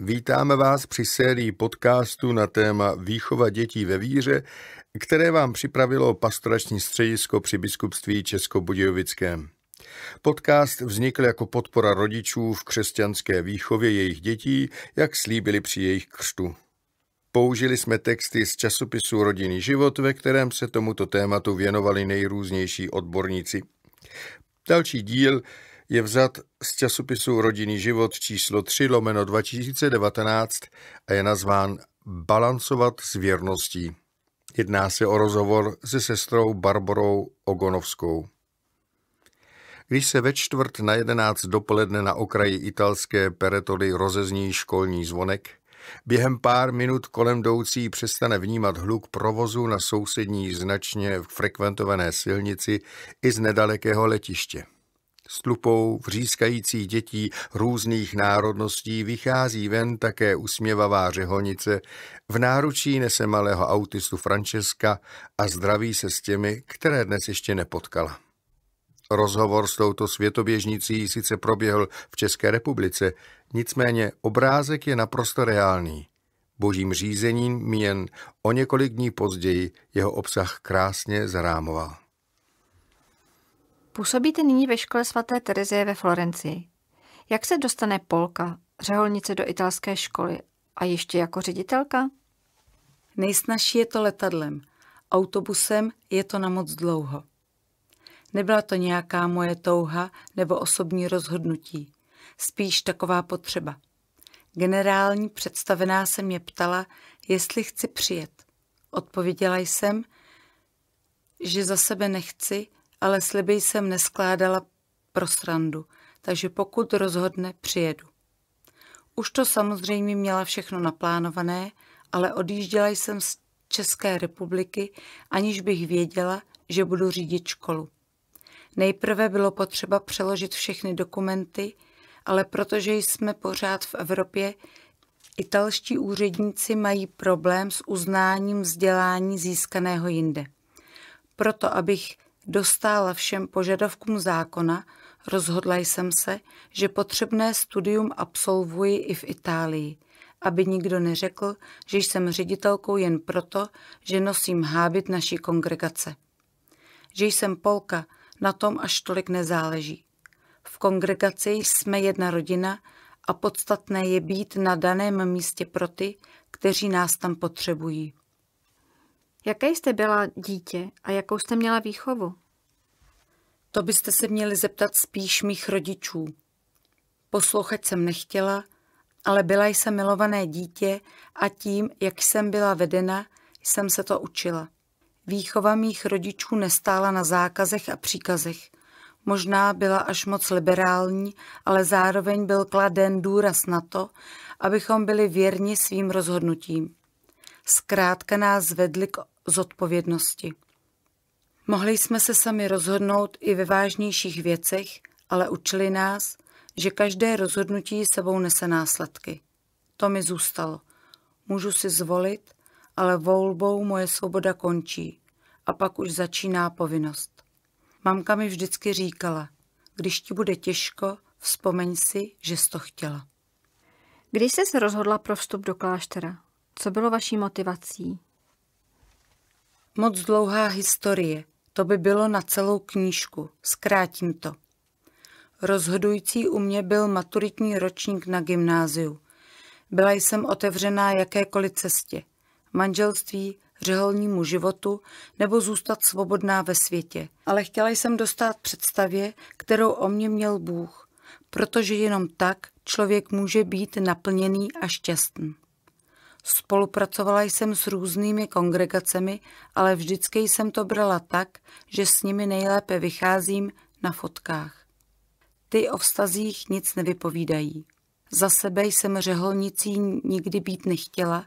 Vítáme vás při sérii podcastu na téma Výchova dětí ve víře, které vám připravilo pastorační středisko při biskupství Českobudějovickém. Podcast vznikl jako podpora rodičů v křesťanské výchově jejich dětí, jak slíbili při jejich křtu. Použili jsme texty z časopisu Rodinný život, ve kterém se tomuto tématu věnovali nejrůznější odborníci. Další díl je vzat z časopisu Rodinný život číslo 3 lomeno 2019 a je nazván Balancovat s věrností. Jedná se o rozhovor se sestrou Barborou Ogonovskou. Když se ve čtvrt na jedenáct dopoledne na okraji italské Peretoli rozezní školní zvonek, během pár minut kolem jdoucí přestane vnímat hluk provozu na sousední značně frekventované silnici i z nedalekého letiště. S tlupou vřískajících dětí různých národností vychází ven také usměvavá řehonice, v náručí nese malého autistu Francesca a zdraví se s těmi, které dnes ještě nepotkala. Rozhovor s touto světoběžnicí sice proběhl v České republice, nicméně obrázek je naprosto reálný. Božím řízením jen o několik dní později jeho obsah krásně zarámoval. Působíte nyní ve škole svaté Terezie ve Florencii. Jak se dostane Polka, řeholnice do italské školy a ještě jako ředitelka? Nejsnažší je to letadlem. Autobusem je to na moc dlouho. Nebyla to nějaká moje touha nebo osobní rozhodnutí. Spíš taková potřeba. Generální představená se mě ptala, jestli chci přijet. Odpověděla jsem, že za sebe nechci ale sliby jsem neskládala pro srandu, takže pokud rozhodne, přijedu. Už to samozřejmě měla všechno naplánované, ale odjížděla jsem z České republiky, aniž bych věděla, že budu řídit školu. Nejprve bylo potřeba přeložit všechny dokumenty, ale protože jsme pořád v Evropě, italští úředníci mají problém s uznáním vzdělání získaného jinde. Proto, abych dostála všem požadavkům zákona, rozhodla jsem se, že potřebné studium absolvuji i v Itálii, aby nikdo neřekl, že jsem ředitelkou jen proto, že nosím hábit naší kongregace. Že jsem Polka, na tom až tolik nezáleží. V kongregaci jsme jedna rodina a podstatné je být na daném místě pro ty, kteří nás tam potřebují. Jaké jste byla dítě a jakou jste měla výchovu? To byste se měli zeptat spíš mých rodičů. Poslouchat jsem nechtěla, ale byla jsem milované dítě a tím, jak jsem byla vedena, jsem se to učila. Výchova mých rodičů nestála na zákazech a příkazech. Možná byla až moc liberální, ale zároveň byl kladen důraz na to, abychom byli věrni svým rozhodnutím. Zkrátka nás vedli k zodpovědnosti. Mohli jsme se sami rozhodnout i ve vážnějších věcech, ale učili nás, že každé rozhodnutí sebou nese následky. To mi zůstalo. Můžu si zvolit, ale volbou moje svoboda končí a pak už začíná povinnost. Mamka mi vždycky říkala, když ti bude těžko, vzpomeň si, že jsi to chtěla. Když jsi se rozhodla pro vstup do kláštera, co bylo vaší motivací? Moc dlouhá historie, to by bylo na celou knížku, zkrátím to. Rozhodující u mě byl maturitní ročník na gymnáziu. Byla jsem otevřená jakékoliv cestě, manželství, řeholnímu životu nebo zůstat svobodná ve světě. Ale chtěla jsem dostat představě, kterou o mě měl Bůh, protože jenom tak člověk může být naplněný a šťastný. Spolupracovala jsem s různými kongregacemi, ale vždycky jsem to brala tak, že s nimi nejlépe vycházím na fotkách. Ty o vztazích nic nevypovídají. Za sebe jsem řeholnicí nikdy být nechtěla,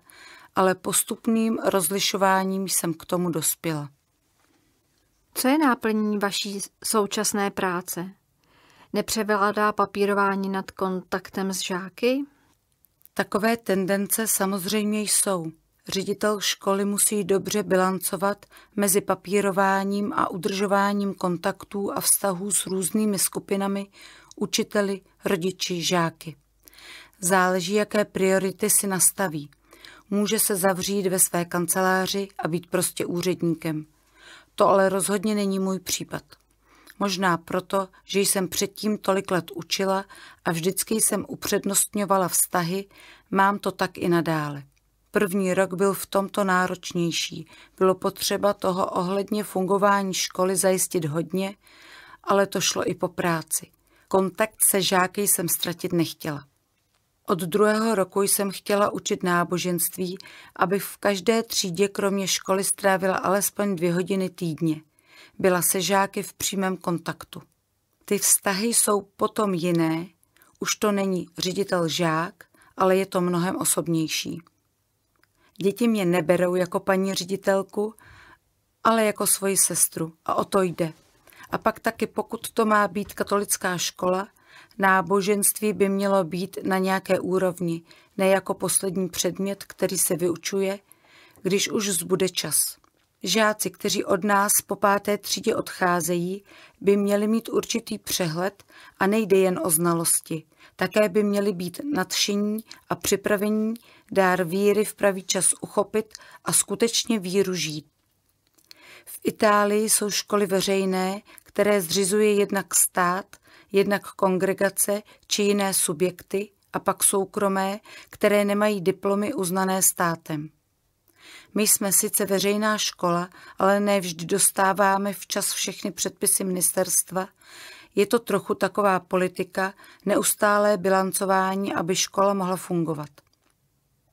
ale postupným rozlišováním jsem k tomu dospěla. Co je náplní vaší současné práce? Nepřevládá papírování nad kontaktem s žáky? Takové tendence samozřejmě jsou. Ředitel školy musí dobře bilancovat mezi papírováním a udržováním kontaktů a vztahů s různými skupinami, učiteli, rodiči, žáky. Záleží, jaké priority si nastaví. Může se zavřít ve své kanceláři a být prostě úředníkem. To ale rozhodně není můj případ. Možná proto, že jsem předtím tolik let učila a vždycky jsem upřednostňovala vztahy, mám to tak i nadále. První rok byl v tomto náročnější. Bylo potřeba toho ohledně fungování školy zajistit hodně, ale to šlo i po práci. Kontakt se žáky jsem ztratit nechtěla. Od druhého roku jsem chtěla učit náboženství, abych v každé třídě kromě školy strávila alespoň dvě hodiny týdně byla se žáky v přímém kontaktu. Ty vztahy jsou potom jiné, už to není ředitel žák, ale je to mnohem osobnější. Děti mě neberou jako paní ředitelku, ale jako svoji sestru a o to jde. A pak taky, pokud to má být katolická škola, náboženství by mělo být na nějaké úrovni, ne jako poslední předmět, který se vyučuje, když už zbude čas. Žáci, kteří od nás po páté třídě odcházejí, by měli mít určitý přehled a nejde jen o znalosti. Také by měli být nadšení a připravení dár víry v pravý čas uchopit a skutečně víru žít. V Itálii jsou školy veřejné, které zřizuje jednak stát, jednak kongregace či jiné subjekty a pak soukromé, které nemají diplomy uznané státem. My jsme sice veřejná škola, ale ne vždy dostáváme včas všechny předpisy ministerstva. Je to trochu taková politika, neustálé bilancování, aby škola mohla fungovat.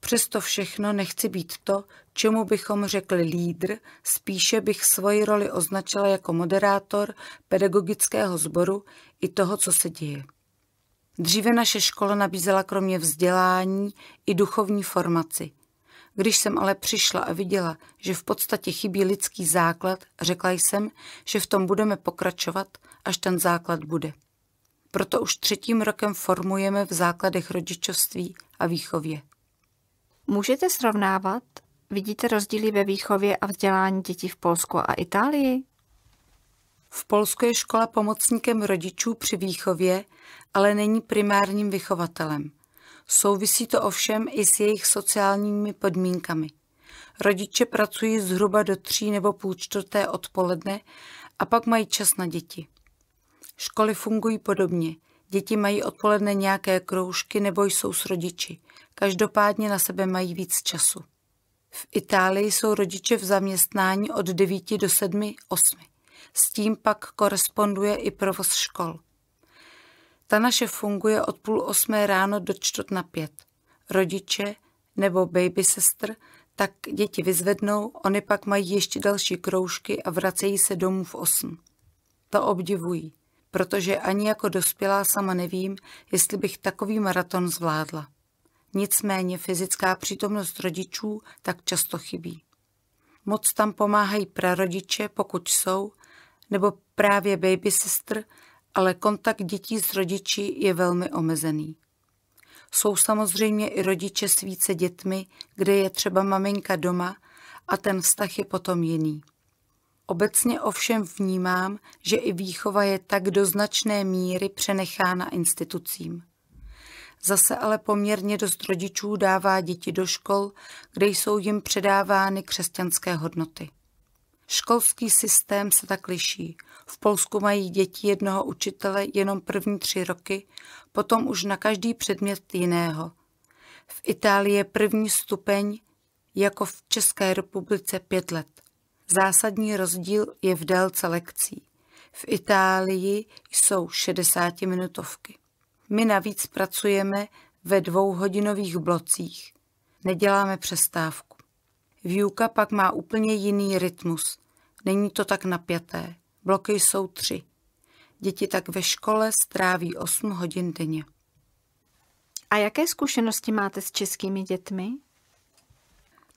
Přesto všechno nechci být to, čemu bychom řekli lídr, spíše bych svoji roli označila jako moderátor pedagogického sboru i toho, co se děje. Dříve naše škola nabízela kromě vzdělání i duchovní formaci – když jsem ale přišla a viděla, že v podstatě chybí lidský základ, řekla jsem, že v tom budeme pokračovat, až ten základ bude. Proto už třetím rokem formujeme v základech rodičovství a výchově. Můžete srovnávat? Vidíte rozdíly ve výchově a vzdělání dětí v Polsku a Itálii? V Polsku je škola pomocníkem rodičů při výchově, ale není primárním vychovatelem – Souvisí to ovšem i s jejich sociálními podmínkami. Rodiče pracují zhruba do tří nebo půl čtvrté odpoledne a pak mají čas na děti. Školy fungují podobně. Děti mají odpoledne nějaké kroužky nebo jsou s rodiči. Každopádně na sebe mají víc času. V Itálii jsou rodiče v zaměstnání od 9 do 7, 8. S tím pak koresponduje i provoz škol. Ta naše funguje od půl osmé ráno do čtvrt na pět. Rodiče nebo baby sestr tak děti vyzvednou, oni pak mají ještě další kroužky a vracejí se domů v osm. To obdivují, protože ani jako dospělá sama nevím, jestli bych takový maraton zvládla. Nicméně fyzická přítomnost rodičů tak často chybí. Moc tam pomáhají prarodiče, pokud jsou, nebo právě baby sestr, ale kontakt dětí s rodiči je velmi omezený. Jsou samozřejmě i rodiče s více dětmi, kde je třeba maminka doma a ten vztah je potom jiný. Obecně ovšem vnímám, že i výchova je tak do značné míry přenechána institucím. Zase ale poměrně dost rodičů dává děti do škol, kde jsou jim předávány křesťanské hodnoty. Školský systém se tak liší – v Polsku mají děti jednoho učitele jenom první tři roky, potom už na každý předmět jiného. V Itálii je první stupeň jako v České republice pět let. Zásadní rozdíl je v délce lekcí. V Itálii jsou 60 minutovky. My navíc pracujeme ve dvouhodinových blocích. Neděláme přestávku. Výuka pak má úplně jiný rytmus. Není to tak napjaté. Bloky jsou tři. Děti tak ve škole stráví 8 hodin denně. A jaké zkušenosti máte s českými dětmi?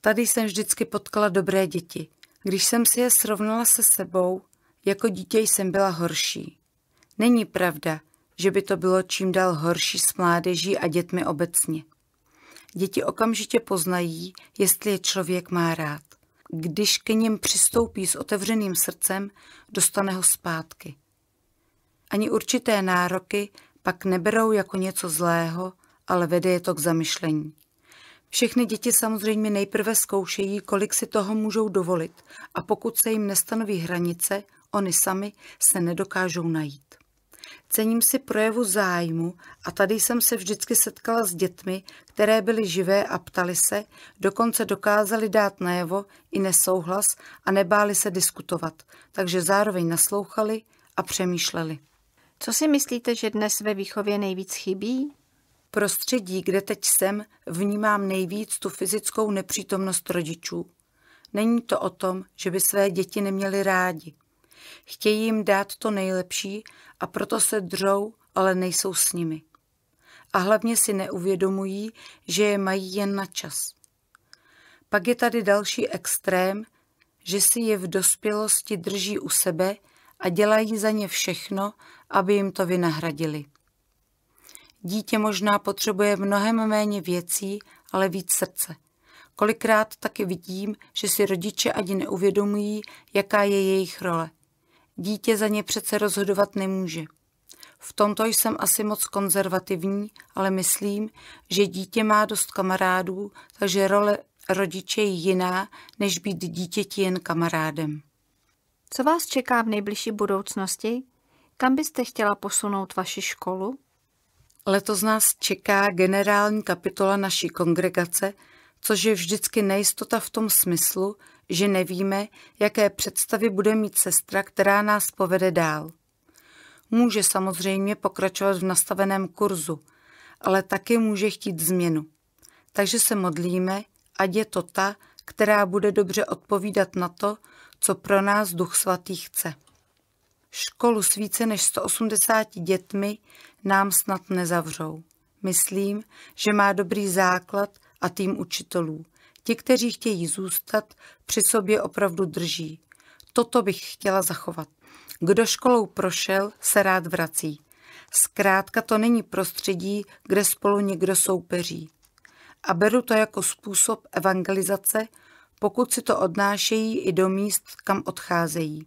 Tady jsem vždycky potkala dobré děti. Když jsem si je srovnala se sebou, jako dítě jsem byla horší. Není pravda, že by to bylo čím dál horší s mládeží a dětmi obecně. Děti okamžitě poznají, jestli je člověk má rád. Když k ním přistoupí s otevřeným srdcem, dostane ho zpátky. Ani určité nároky pak neberou jako něco zlého, ale vede je to k zamyšlení. Všechny děti samozřejmě nejprve zkoušejí, kolik si toho můžou dovolit a pokud se jim nestanoví hranice, oni sami se nedokážou najít. Cením si projevu zájmu a tady jsem se vždycky setkala s dětmi, které byly živé a ptali se, dokonce dokázali dát najevo i nesouhlas a nebáli se diskutovat, takže zároveň naslouchali a přemýšleli. Co si myslíte, že dnes ve výchově nejvíc chybí? Prostředí, kde teď jsem, vnímám nejvíc tu fyzickou nepřítomnost rodičů. Není to o tom, že by své děti neměli rádi – Chtějí jim dát to nejlepší a proto se dřou, ale nejsou s nimi. A hlavně si neuvědomují, že je mají jen na čas. Pak je tady další extrém, že si je v dospělosti drží u sebe a dělají za ně všechno, aby jim to vynahradili. Dítě možná potřebuje mnohem méně věcí, ale víc srdce. Kolikrát taky vidím, že si rodiče ani neuvědomují, jaká je jejich role. Dítě za ně přece rozhodovat nemůže. V tomto jsem asi moc konzervativní, ale myslím, že dítě má dost kamarádů, takže role rodiče je jiná, než být dítěti jen kamarádem. Co vás čeká v nejbližší budoucnosti? Kam byste chtěla posunout vaši školu? Letos nás čeká generální kapitola naší kongregace, což je vždycky nejistota v tom smyslu, že nevíme, jaké představy bude mít sestra, která nás povede dál. Může samozřejmě pokračovat v nastaveném kurzu, ale taky může chtít změnu. Takže se modlíme, ať je to ta, která bude dobře odpovídat na to, co pro nás Duch Svatý chce. Školu s více než 180 dětmi nám snad nezavřou. Myslím, že má dobrý základ a tým učitelů – Ti, kteří chtějí zůstat, při sobě opravdu drží. Toto bych chtěla zachovat. Kdo školou prošel, se rád vrací. Zkrátka to není prostředí, kde spolu někdo soupeří. A beru to jako způsob evangelizace, pokud si to odnášejí i do míst, kam odcházejí.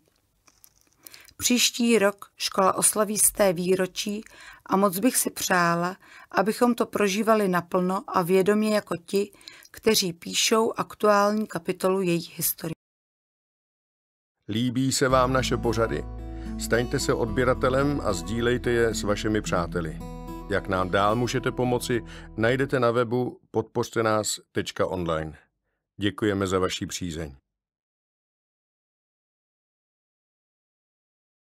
Příští rok škola oslaví sté výročí a moc bych si přála, abychom to prožívali naplno a vědomě jako ti, kteří píšou aktuální kapitolu její historie. Líbí se vám naše pořady? Staňte se odběratelem a sdílejte je s vašimi přáteli. Jak nám dál můžete pomoci, najdete na webu podpořte nás.online. Děkujeme za vaši přízeň.